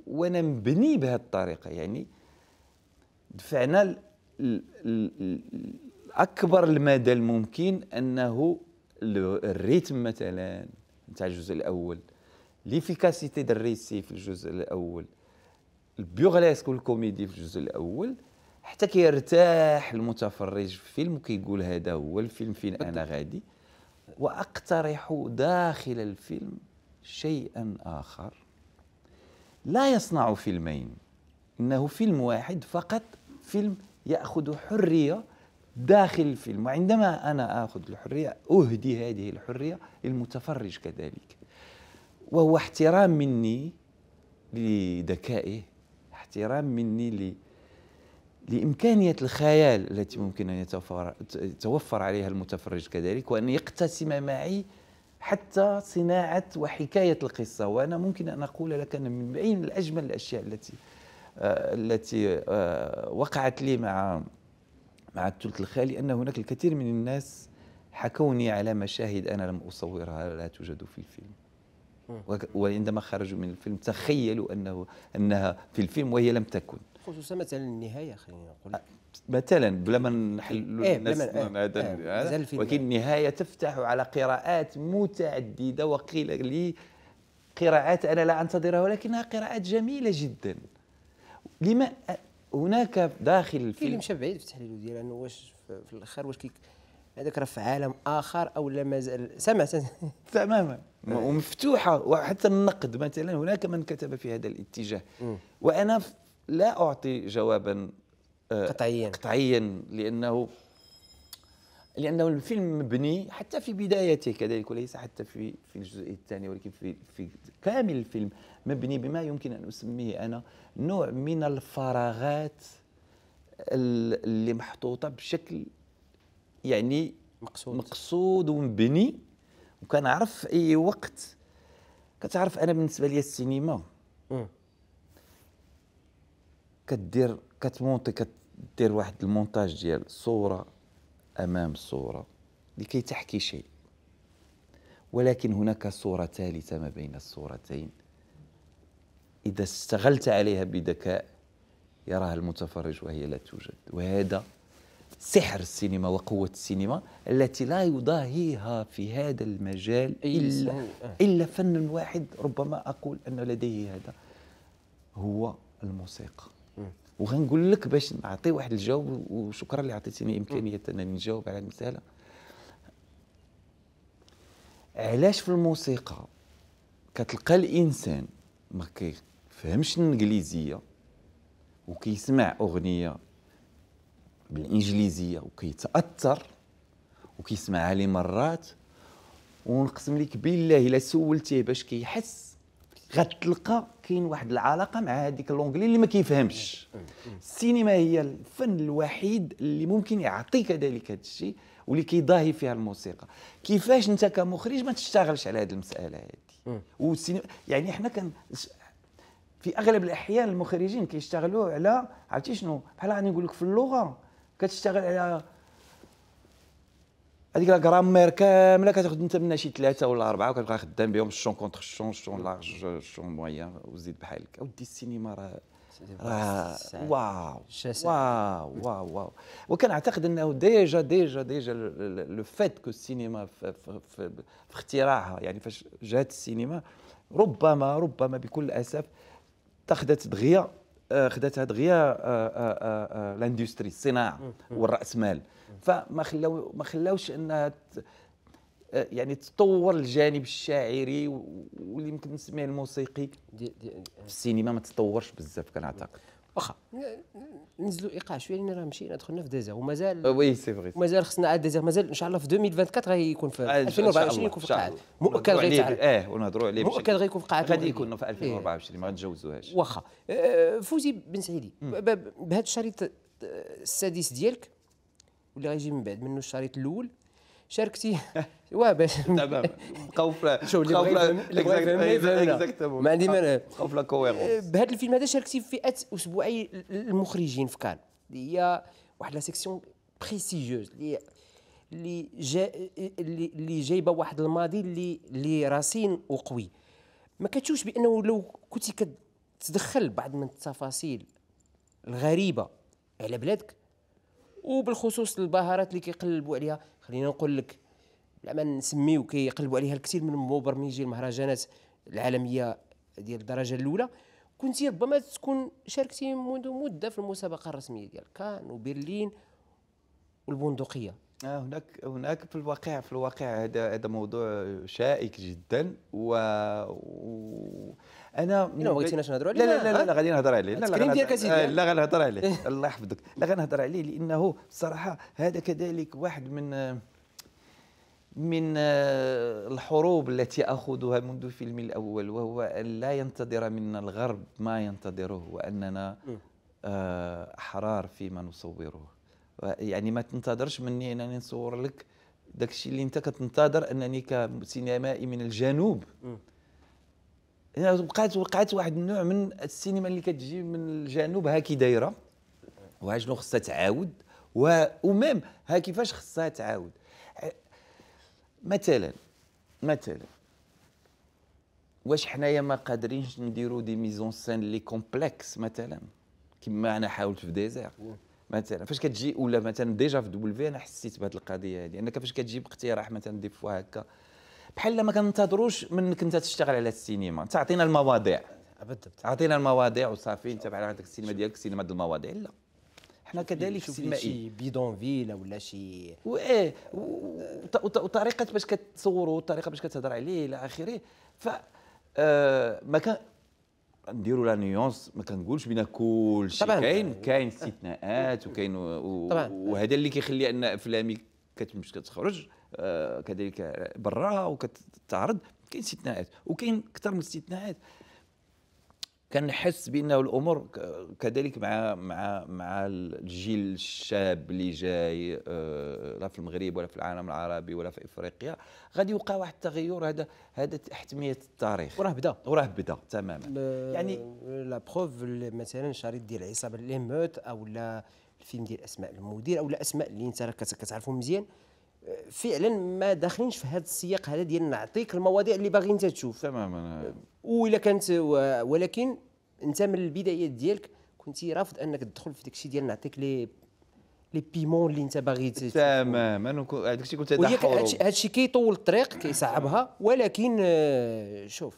[SPEAKER 2] وأنا مبني بهذه الطريقة يعني دفعنا الاكبر المدى الممكن انه الريتم مثلا نتاع الجزء الاول ليفيكاسيتي الريسي في الجزء الاول البيوغليسك والكوميدي في الجزء الاول حتى كيرتاح المتفرج في الفيلم وكيقول هذا هو الفيلم فين انا غادي واقترح داخل الفيلم شيئا اخر لا يصنع فيلمين انه فيلم واحد فقط فيلم ياخذ حريه داخل الفيلم وعندما أنا آخذ الحرية أهدي هذه الحرية للمتفرج كذلك وهو احترام مني لذكائه احترام مني ل... لإمكانية الخيال التي ممكن أن يتوفر, يتوفر عليها المتفرج كذلك وأن يقتسم معي حتى صناعة وحكاية القصة وأنا ممكن أن أقول لك أن من بين الأجمل الأشياء التي آه التي آه وقعت لي مع مع الثلث الخالي أن هناك الكثير من الناس حكوني على مشاهد أنا لم أصورها لا توجد في الفيلم وعندما خرجوا من الفيلم تخيلوا أنه أنها في الفيلم وهي لم تكن
[SPEAKER 1] خصوصا مثلا النهاية خلينا نقول
[SPEAKER 2] مثلا بلا إيه، إيه، ما نحلوا الناس إيه، هذا ولكن النهاية تفتح على قراءات متعددة وقيل لي قراءات أنا لا أنتظرها ولكنها قراءات جميلة جدا لما هناك داخل الفيلم مشى
[SPEAKER 1] بعيد في التحليل ديال انه واش في الاخر واش كيك هذاك راه في عالم اخر او لا مازال سمع تماما ومفتوحه وحتى النقد مثلا هناك من كتب في
[SPEAKER 2] هذا الاتجاه وانا لا اعطي جوابا آه، قطعيا قطعيا لانه لانه الفيلم مبني حتى في بدايته كذلك وليس حتى في في الجزء الثاني ولكن في في كامل الفيلم مبني بما يمكن ان اسميه انا نوع من الفراغات اللي محطوطه بشكل يعني مقصود مقصود ومبني وكنعرف في اي وقت كتعرف انا بالنسبه لي السينما كدير كتمونتي كدير واحد المونتاج ديال صوره امام صوره لكي تحكي شيء ولكن هناك صوره ثالثه ما بين الصورتين اذا استغلت عليها بذكاء يراها المتفرج وهي لا توجد وهذا سحر السينما وقوة السينما التي لا يضاهيها في هذا المجال إلا, إلا فن واحد ربما أقول أن لديه هذا هو الموسيقى وغنقول لك باش نعطي واحد الجواب وشكرا اللي عطيتيني امكانيه انني نجاوب على المساله علاش في الموسيقى كتلقى الانسان ما كيفهمش الانجليزيه وكيسمع اغنيه بالانجليزيه وكيتاثر وكيسمعها لي مرات ونقسم لك بالله الا سولتيه باش كيحس غتلقى كاين واحد العلاقه مع هذيك لونجلي اللي ما كيفهمش السينما هي الفن الوحيد اللي ممكن يعطيك ذلك هذا الشيء واللي كيضاهي فيها الموسيقى كيفاش انت كمخرج ما تشتغلش على هذه المساله هذه والسينما يعني احنا كان في اغلب الاحيان المخرجين كيشتغلوا على عرفتي شنو بحال غادي نقول لك في اللغه كتشتغل على هذيك لا غرامير كامله كتاخذ انت منها شي ثلاثه ولا اربعه وكتبقى خدام بهم الشون كونتر الشون الشون لارج الشون مويان وزيد بحال هكا ودي السينما
[SPEAKER 1] راه
[SPEAKER 2] واو واو واو واو واو وكنعتقد انه ديجا ديجا ديجا لو فات كو السينما في, اختراعها يعني فاش جات السينما ربما ربما بكل اسف تاخذت دغيا آه، خذتها دغيا آه، آه، لاندستري الصناعه والراس مال فما خلو ما خلاوش انها آه، يعني تطور الجانب الشاعري واللي يمكن نسميه الموسيقي دي دي آه. في السينما ما تطورش بزاف كنعتقد واخا
[SPEAKER 1] نزلوا ايقاع شويه لان راه مشينا دخلنا في ديزا ومازال آه، وي سي فغي مازال خصنا عاد ديزا مازال ان شاء الله في 2024 غيكون في 2024 يكون في القاعات
[SPEAKER 2] مؤكد غيتعرف اه ونهضروا عليه مؤكد غيكون في القاعات غادي يكون في 2024 إيه. ما
[SPEAKER 1] غنتجاوزوهاش واخا فوزي بن سعيدي بهذا الشريط السادس ديالك واللي غيجي من بعد منه الشريط الاول شاركتي وا باش بقاو شوف اللي ما عندي ما
[SPEAKER 2] بقاو في آه،
[SPEAKER 1] بهذا الفيلم هذا شاركتي في فئه اسبوعي المخرجين في كان اللي هي واحد لا سيكسيون بريسيجوز اللي اللي جا اللي جايبه واحد الماضي اللي اللي رصين وقوي ما كتشوفش بانه لو كنتي كتدخل بعض من التفاصيل الغريبه على بلادك وبالخصوص البهارات اللي كيقلبوا عليها خلينا نقول لك زعما نسميو كيقلبوا عليها الكثير من مبرمجي المهرجانات العالميه ديال الدرجه الاولى كنت ربما تكون شاركتي منذ مده في المسابقه الرسميه ديال كان وبرلين والبندقيه آه، هناك هناك في الواقع في
[SPEAKER 2] الواقع هذا هذا موضوع شائك جدا و, و... انا إيه، ما بغيتيناش نهضروا عليه لا لا لا, لا غادي نهضر عليه لا لا آه، يعني. غنهضر عليه الله يحفظك لا غنهضر عليه لانه صراحه هذا كذلك واحد من من آه، الحروب التي اخذها منذ الفيلم الاول وهو ان لا ينتظر منا الغرب ما ينتظره واننا احرار فيما نصوره يعني ما تنتظرش مني انني نصور لك داك الشيء اللي انت كتنتظر انني كسينمائي من الجنوب انا بقات وقعت واحد النوع من السينما اللي كتجي من الجنوب ها كي دايره وها شنو خصها تعاود وميم ها كيفاش خصها تعاود مثلا مثلا واش حنايا ما قادرينش نديرو دي ميزون سين لي كومبلكس مثلا كما انا حاولت في ديزير مثلا فاش كتجي ولا مثلا ديجا في دبل في انا حسيت بهذه القضيه هذه انك فاش كتجيب اقتراح مثلا دي فوا هكا بحال ما كننتظروش منك انت تشتغل على السينما انت عطينا المواضيع ابدا عطينا المواضيع وصافي انت على عندك السينما ديالك السينما ديال المواضيع لا
[SPEAKER 1] حنا كذلك سينمائي شي بيدون فيلا ولا شي وايه وطريقه باش كتصوروا وطريقه باش كتهضر عليه الى اخره ف آه ما كان
[SPEAKER 2] نديروا لا نيونس ما كنقولش بين كل شيء كاين كاين استثناءات وكاين وهذا اللي كيخلي ان افلامي كتمشي كتخرج آه كذلك برا وكتعرض كاين استثناءات وكاين اكثر من استثناءات كان نحس بانه الامور كذلك مع مع مع الجيل الشاب اللي جاي آه، لا في المغرب ولا في العالم العربي ولا في افريقيا غادي يوقع واحد التغير هذا هذا احتميه التاريخ وراه بدا وراه بدا تماما
[SPEAKER 1] يعني لا بروف مثلا الشريط ديال عصابه ليموت او لا الفيلم ديال اسماء المدير او لا اسماء اللي انت كتعرفهم مزيان فعلا ما داخلينش في هذا السياق هذا ديال نعطيك المواضيع اللي باغي انت تشوف تماما والا كانت ولكن انت من البدايات ديالك كنتي رافض انك تدخل في داكشي ديال نعطيك لي لي بيمون اللي انت باغي تماما هذاك الشيء كنت هذا الشيء كيطول الطريق كيصعبها ولكن آه، شوف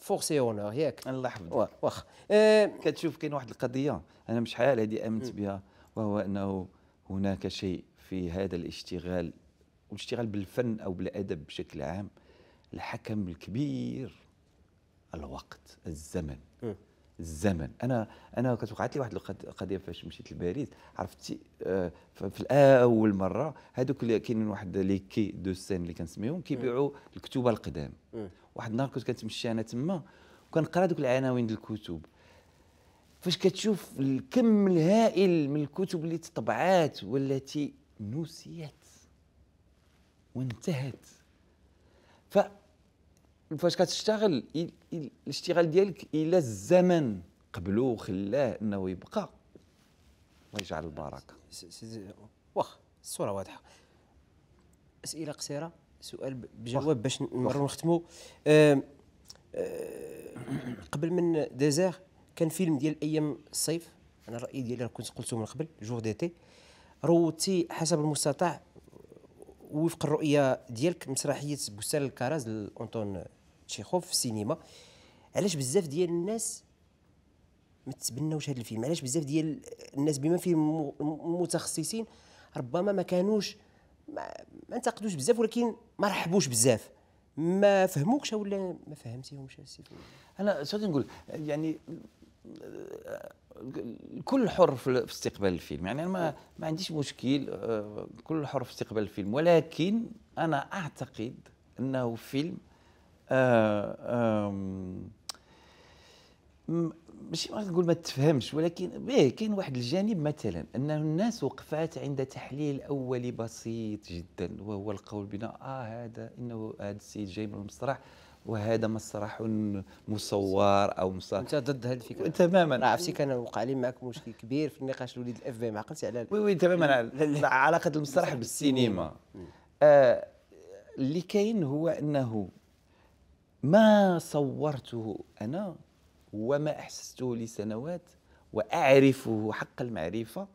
[SPEAKER 1] فورسي اونور ياك الله يحفظك
[SPEAKER 2] واخا آه، كتشوف كاين واحد القضيه انا مش حال هذه امنت بها وهو انه هناك شيء في هذا الاشتغال والاشتغال بالفن او بالادب بشكل عام الحكم الكبير الوقت الزمن الزمن انا انا كانت وقعت لي واحد القضيه فاش مشيت لباريس عرفتي آه، في اول مره هذوك كاينين واحد لي كي دو سين اللي كنسميهم كيبيعوا الكتوبه القدام واحد النهار كنت كنتمشى انا تما وكنقرا دوك العناوين ديال الكتب فاش كتشوف الكم الهائل من الكتب اللي تطبعات والتي نسيت وانتهت ف فاش كتشتغل الاشتغال ديالك الى
[SPEAKER 1] الزمن قبله وخلاه انه يبقى الله يجعل البركه واخ الصوره واضحه اسئله قصيره سؤال بجواب باش نمروا نختموا آه، قبل من ديزير كان فيلم ديال ايام الصيف انا الراي ديالي كنت قلته من قبل جور ديتي روتي حسب المستطاع وفق الرؤيه ديالك مسرحيه بستان الكرز لانطون تشيخوف في السينما علاش بزاف ديال الناس ما تبناوش هذا الفيلم علاش بزاف ديال الناس بما فيهم المتخصصين ربما ما كانوش ما, ما انتقدوش بزاف ولكن ما رحبوش بزاف ما فهموكش ولا ما فهمتيهمش انا شنو نقول يعني
[SPEAKER 2] الكل حر في استقبال الفيلم يعني انا ما, ما عنديش مشكل آه، كل حر في استقبال الفيلم ولكن انا اعتقد انه فيلم آه، ماشي ما نقول ما تفهمش ولكن إيه، كاين واحد الجانب مثلا ان الناس وقفات عند تحليل اولي بسيط جدا وهو القول بنا اه هذا انه هذا السيد جاي من المسرح وهذا مسرح مصور او مسرح انت
[SPEAKER 1] ضد هذه الفكره تماما عرفتي كان وقع لي معك مشكل كبير في النقاش الوليد الاف بي معقلتي على وي وي تماما علاقه المسرح بالسينما آه اللي كاين
[SPEAKER 2] هو انه ما صورته انا وما احسسته لسنوات واعرفه حق المعرفه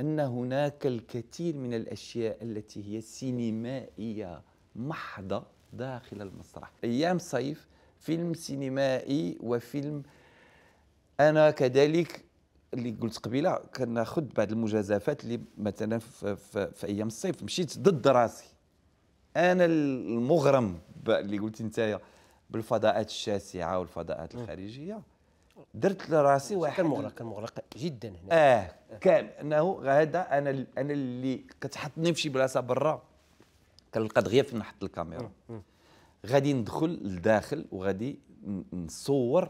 [SPEAKER 2] ان هناك الكثير من الاشياء التي هي سينمائيه محضه داخل المسرح أيام صيف فيلم سينمائي وفيلم أنا كذلك اللي قلت قبيله كناخذ بعض المجازفات اللي مثلا في, في, في ايام الصيف مشيت ضد راسي انا المغرم اللي قلت انت بالفضاءات الشاسعه والفضاءات الخارجيه
[SPEAKER 1] درت لراسي واحد كان مغرق كان مغرق جدا هنا اه كان
[SPEAKER 2] انه هذا انا انا اللي كتحطني في شي بلاصه برا كنلقى دغيا فين نحط الكاميرا غادي ندخل لداخل وغادي نصور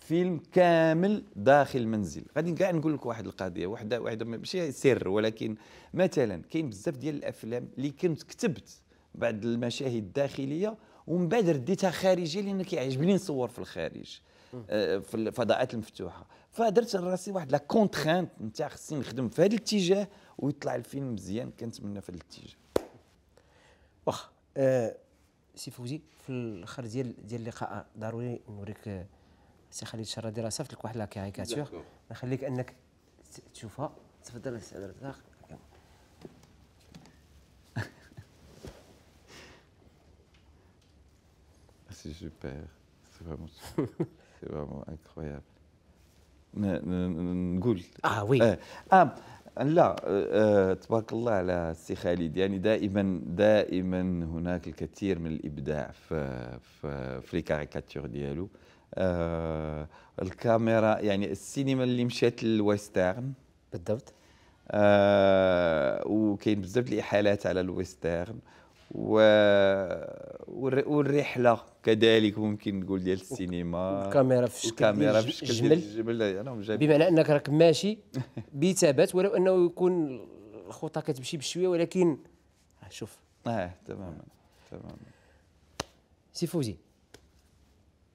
[SPEAKER 2] فيلم كامل داخل المنزل غادي كاع نقول لك واحد القضيه واحده واحده ماشي سر ولكن مثلا كاين بزاف ديال الافلام اللي كنت كتبت بعد المشاهد الداخليه ومن بعد رديتها خارجيه لان كيعجبني نصور في الخارج آه، في الفضاءات المفتوحه فدرت لراسي واحد لا كونترانت نتاع خصني نخدم في هذا الاتجاه
[SPEAKER 1] ويطلع الفيلم مزيان كنتمنى في هذا الاتجاه واخ آه، سي فوزي في الاخر ديال ديال اللقاء ضروري نوريك آه، سي خالد شرا دراسه لك واحد لا كاريكاتور نخليك انك تشوفها تفضل سي عبد الرزاق
[SPEAKER 2] سي سوبر سي فريمون سي فريمون انكرويابل نقول اه وي آه لا تبارك الله على السي خالد يعني دائما دائما هناك الكثير من الابداع في في, لي كاريكاتور ديالو الكاميرا يعني السينما اللي مشات للويسترن بالضبط آه وكاين بزاف الاحالات على الويسترن و... والرحله كذلك ممكن نقول ديال السينما الكاميرا في الكاميرا في شكل الجمل, بمعنى
[SPEAKER 1] انك راك ماشي بثبات ولو انه يكون الخطى كتمشي بشويه ولكن آه، شوف اه تماما تماما سي فوزي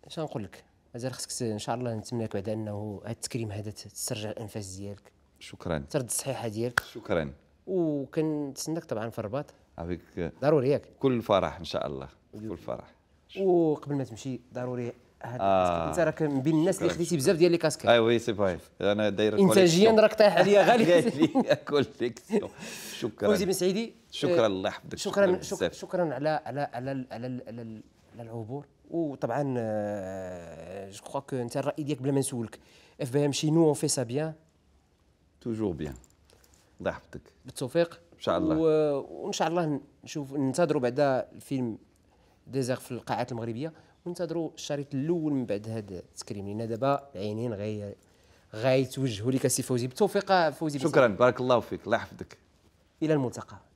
[SPEAKER 1] اش نقول لك مازال خصك ان شاء الله نتمناك بعد انه هذا التكريم هذا تسترجع الانفاس ديالك شكرا ترد الصحيحه ديالك شكرا وكنتسناك طبعا في الرباط avec ضروري ياك كل فرح ان شاء الله كل فرح وقبل ما تمشي ضروري آه. انت راك من بين الناس اللي خديتي بزاف ديال لي كاسكيت أيوة،
[SPEAKER 2] اي وي سي باي انا داير انتاجيا راك طايح عليا غالي كوليكسيون شكرا موزي بن سعيدي شكرا آه، الله يحفظك شكرا
[SPEAKER 1] شكرا على على على على العبور وطبعا جو كخوا كو انت الراي ديالك بلا ما نسولك اف بي ام شي نو اون في سا بيان توجور بيان الله يحفظك بالتوفيق ان شاء الله وان شاء الله نشوف ننتظروا بعدا الفيلم ديزيغ في القاعات المغربيه وننتظروا الشريط الاول من بعد هذا التكريم لان دابا العينين غي غيتوجهوا لك سي فوزي بالتوفيق فوزي شكرا بارك الله فيك الله يحفظك الى الملتقى